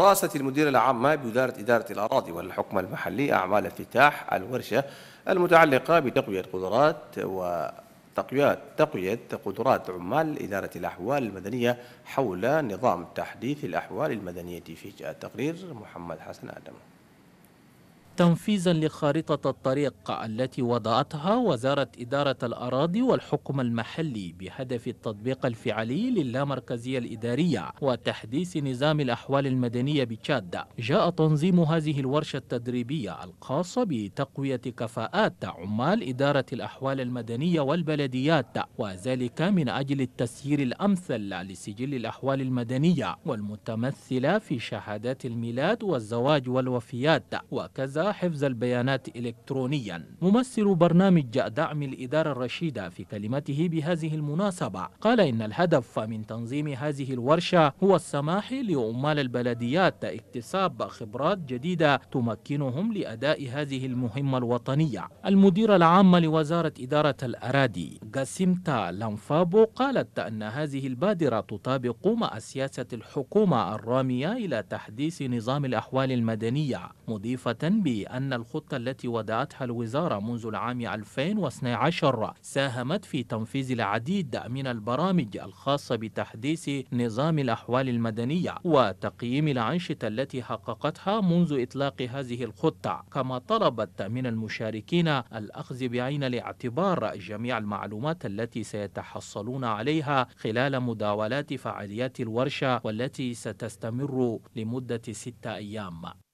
رأست المديرة العامة بوزارة إدارة الأراضي والحكم المحلي أعمال افتتاح الورشة المتعلقة بتقوية قدرات وتقوية تقوية قدرات عمال إدارة الأحوال المدنية حول نظام تحديث الأحوال المدنية في تقرير محمد حسن آدم تنفيذا لخارطة الطريق التي وضعتها وزارة إدارة الأراضي والحكم المحلي بهدف التطبيق الفعلي للامركزية الإدارية وتحديث نظام الأحوال المدنية بتشاد جاء تنظيم هذه الورشة التدريبية الخاصة بتقوية كفاءات عمال إدارة الأحوال المدنية والبلديات وذلك من أجل التسيير الأمثل لسجل الأحوال المدنية والمتمثلة في شهادات الميلاد والزواج والوفيات وكذا حفظ البيانات إلكترونيا ممثل برنامج دعم الإدارة الرشيدة في كلمته بهذه المناسبة قال إن الهدف من تنظيم هذه الورشة هو السماح لعمال البلديات اكتساب خبرات جديدة تمكنهم لأداء هذه المهمة الوطنية المديرة العامة لوزارة إدارة الأراضي جاسمتا لانفابو قالت أن هذه البادرة تطابق مع سياسة الحكومة الرامية إلى تحديث نظام الأحوال المدنية مضيفة ب أن الخطة التي وضعتها الوزارة منذ العام 2012 ساهمت في تنفيذ العديد من البرامج الخاصة بتحديث نظام الأحوال المدنية وتقييم الأنشطة التي حققتها منذ إطلاق هذه الخطة كما طلبت من المشاركين الأخذ بعين الاعتبار جميع المعلومات التي سيتحصلون عليها خلال مداولات فعاليات الورشة والتي ستستمر لمدة ستة أيام